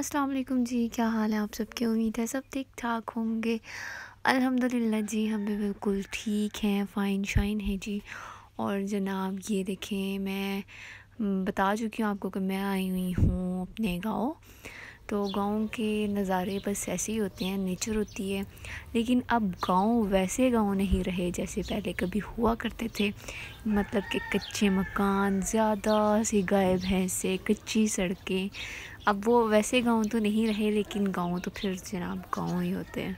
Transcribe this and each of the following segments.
अस्सलाम वालेकुम जी क्या हाल है आप सबके उम्मीद है सब ठीक ठाक होंगे अल्हम्दुलिल्लाह जी हम भी बिल्कुल ठीक हैं फ़ाइन शाइन है जी और जनाब ये देखें मैं बता चुकी हूँ आपको कि मैं आई हुई हूँ अपने गाँव तो गाँव के नज़ारे बस ऐसे ही होते हैं नेचर होती है लेकिन अब गाँव वैसे गाँव नहीं रहे जैसे पहले कभी हुआ करते थे मतलब कि कच्चे मकान ज़्यादा सी गाय भैंसे कच्ची सड़कें अब वो वैसे गाँव तो नहीं रहे लेकिन गाँव तो फिर जनाब गाँव ही होते हैं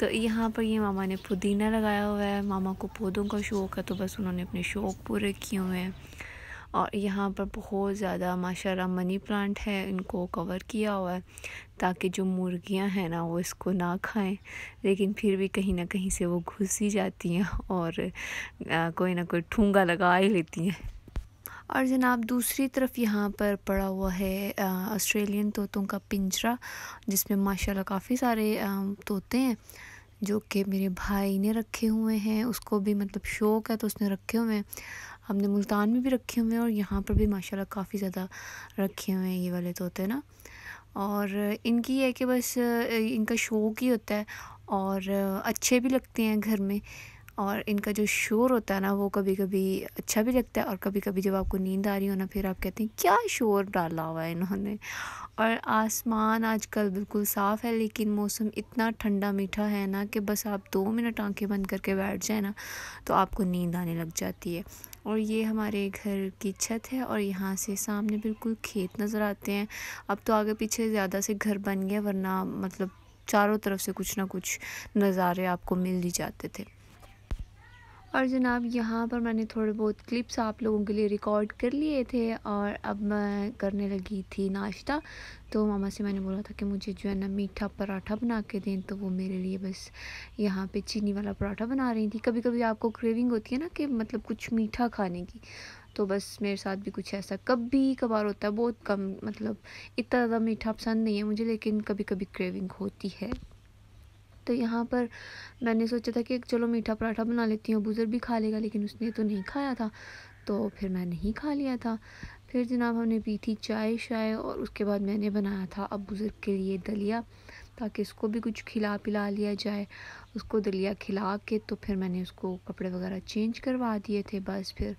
तो यहाँ पर ये मामा ने पुदीना लगाया हुआ है मामा को पौधों का शौक़ है तो बस उन्होंने अपने शौक़ पूरे किए हुए हैं और यहाँ पर बहुत ज़्यादा माशाल्लाह मनी प्लांट है इनको कवर किया हुआ है ताकि जो मुर्गियाँ हैं ना वो इसको ना खाएं लेकिन फिर भी कहीं ना कहीं से वो घुस ही जाती हैं और आ, कोई ना कोई ठूंगा लगा ही लेती हैं और जनाब दूसरी तरफ यहाँ पर पड़ा हुआ है ऑस्ट्रेलियन तोतों का पिंजरा जिसमें माशाल्लाह काफ़ी सारे आ, तोते हैं जो कि मेरे भाई ने रखे हुए हैं उसको भी मतलब शौक है तो उसने रखे हुए हैं हमने मुल्तान में भी रखे हुए हैं और यहाँ पर भी माशाल्लाह काफ़ी ज़्यादा रखे हुए हैं ये वाले तोते ना और इनकी है कि बस इनका शौक ही होता है और अच्छे भी लगते हैं घर में और इनका जो शोर होता है ना वो कभी कभी अच्छा भी लगता है और कभी कभी जब आपको नींद आ रही हो ना फिर आप कहते हैं क्या शोर डाला हुआ है इन्होंने और आसमान आजकल बिल्कुल साफ़ है लेकिन मौसम इतना ठंडा मीठा है ना कि बस आप दो मिनट आंखें बंद करके बैठ जाए ना तो आपको नींद आने लग जाती है और ये हमारे घर की छत है और यहाँ से सामने बिल्कुल खेत नज़र आते हैं अब तो आगे पीछे ज़्यादा से घर बन गया वरना मतलब चारों तरफ से कुछ ना कुछ नज़ारे आपको मिल ही जाते थे और जनाब यहाँ पर मैंने थोड़े बहुत क्लिप्स आप लोगों के लिए रिकॉर्ड कर लिए थे और अब मैं करने लगी थी नाश्ता तो मामा से मैंने बोला था कि मुझे जो है ना मीठा पराठा बना के दें तो वो मेरे लिए बस यहाँ पे चीनी वाला पराठा बना रही थी कभी कभी आपको क्रेविंग होती है ना कि मतलब कुछ मीठा खाने की तो बस मेरे साथ भी कुछ ऐसा कभी कभार होता है बहुत कम मतलब इतना ज़्यादा मीठा पसंद नहीं है मुझे लेकिन कभी कभी क्रेविंग होती है तो यहाँ पर मैंने सोचा था कि चलो मीठा पराठा बना लेती हूँ बुज़र भी खा लेगा लेकिन उसने तो नहीं खाया था तो फिर मैं नहीं खा लिया था फिर जनाब हमने पी थी चाय शाय और उसके बाद मैंने बनाया था अब बुज़ुर्ग के लिए दलिया ताकि उसको भी कुछ खिला पिला लिया जाए उसको दलिया खिला के तो फिर मैंने उसको कपड़े वगैरह चेंज करवा दिए थे बस फिर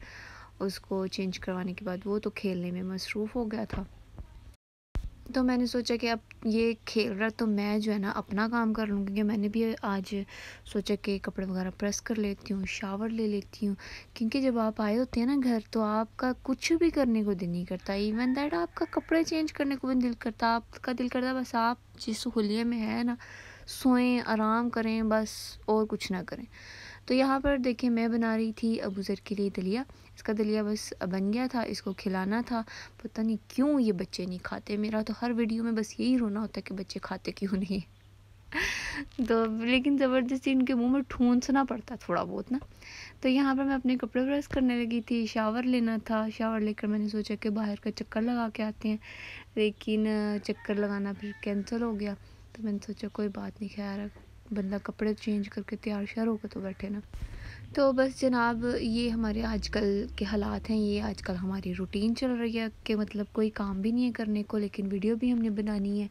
उसको चेंज करवाने के बाद वो तो खेलने में मसरूफ़ हो गया था तो मैंने सोचा कि अब ये खेल रहा तो मैं जो है ना अपना काम कर लूँ क्योंकि मैंने भी आज सोचा कि कपड़े वगैरह प्रेस कर लेती हूँ शावर ले लेती हूँ क्योंकि जब आप आए होते हैं ना घर तो आपका कुछ भी करने को दिल नहीं करता इवन दैट आपका कपड़े चेंज करने को भी दिल करता आपका दिल करता बस आप जिस हुलिये में है ना सोएं आराम करें बस और कुछ ना करें तो यहाँ पर देखिए मैं बना रही थी अबूज़र के लिए दलिया इसका दलिया बस बन गया था इसको खिलाना था पता नहीं क्यों ये बच्चे नहीं खाते मेरा तो हर वीडियो में बस यही रोना होता है कि बच्चे खाते क्यों नहीं तो लेकिन ज़बरदस्ती इनके मुंह में ठूंसना पड़ता थोड़ा बहुत ना तो यहाँ पर मैं अपने कपड़े प्रेस करने लगी थी शावर लेना था शावर लेकर मैंने सोचा कि बाहर का चक्कर लगा के आते हैं लेकिन चक्कर लगाना फिर कैंसिल हो गया तो मैंने सोचा कोई बात नहीं ख्याल रख बंदा कपड़े चेंज करके तैयार श्यार होकर तो बैठे ना तो बस जनाब ये हमारे आजकल के हालात हैं ये आजकल हमारी रूटीन चल रही है कि मतलब कोई काम भी नहीं है करने को लेकिन वीडियो भी हमने बनानी है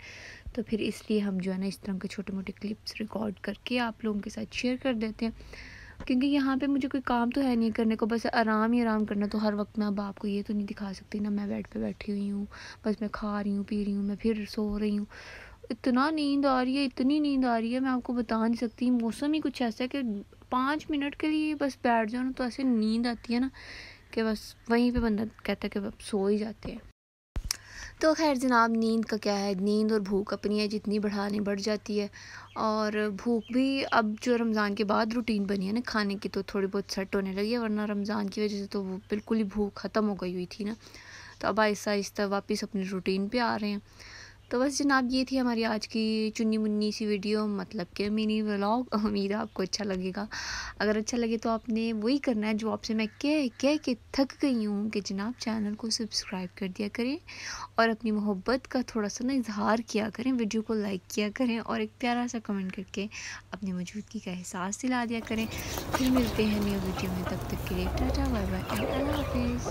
तो फिर इसलिए हम जो है ना इस तरह के छोटे मोटे क्लिप्स रिकॉर्ड करके आप लोगों के साथ शेयर कर देते हैं क्योंकि यहाँ पे मुझे कोई काम तो है नहीं करने को बस आराम ही आराम करना तो हर वक्त मैं अब आपको ये तो नहीं दिखा सकती ना मैं बेड पे बैठी हुई हूँ बस मैं खा रही हूँ पी रही हूँ मैं फिर सो रही हूँ इतना नींद आ रही है इतनी नींद आ रही है मैं आपको बता नहीं सकती मौसम ही कुछ ऐसा है कि पाँच मिनट के लिए बस बैठ जाओ ना तो ऐसे नींद आती है ना कि बस वहीं पे बंदा कहता है कि अब सो ही जाते हैं तो खैर जनाब नींद का क्या है नींद और भूख अपनी है जितनी बढ़ाने बढ़ जाती है और भूख भी अब जो रमज़ान के बाद रूटीन बनी है ना खाने की तो थोड़ी बहुत सेट होने लगी है वरना रमज़ान की वजह से तो वो बिल्कुल ही भूख ख़त्म हो गई हुई थी ना तो अब आहिस्ता आहिस्ता वापस अपने रूटीन पे आ रहे हैं तो बस जनाब ये थी हमारी आज की चुन्नी मुन्नी सी वीडियो मतलब कि मिनी व्लॉग उम्मीद है आपको अच्छा लगेगा अगर अच्छा लगे तो आपने वही करना है जो आपसे मैं कह कह के थक गई हूँ कि जनाब चैनल को सब्सक्राइब कर दिया करें और अपनी मोहब्बत का थोड़ा सा ना इजहार किया करें वीडियो को लाइक किया करें और एक प्यारा सा कमेंट करके अपनी मौजूदगी का एहसास दिला दिया करें फिर मिलते हैं न्यू वीडियो में तब तक के लिए टाटा बाय बाय अल्लाह हाफिज़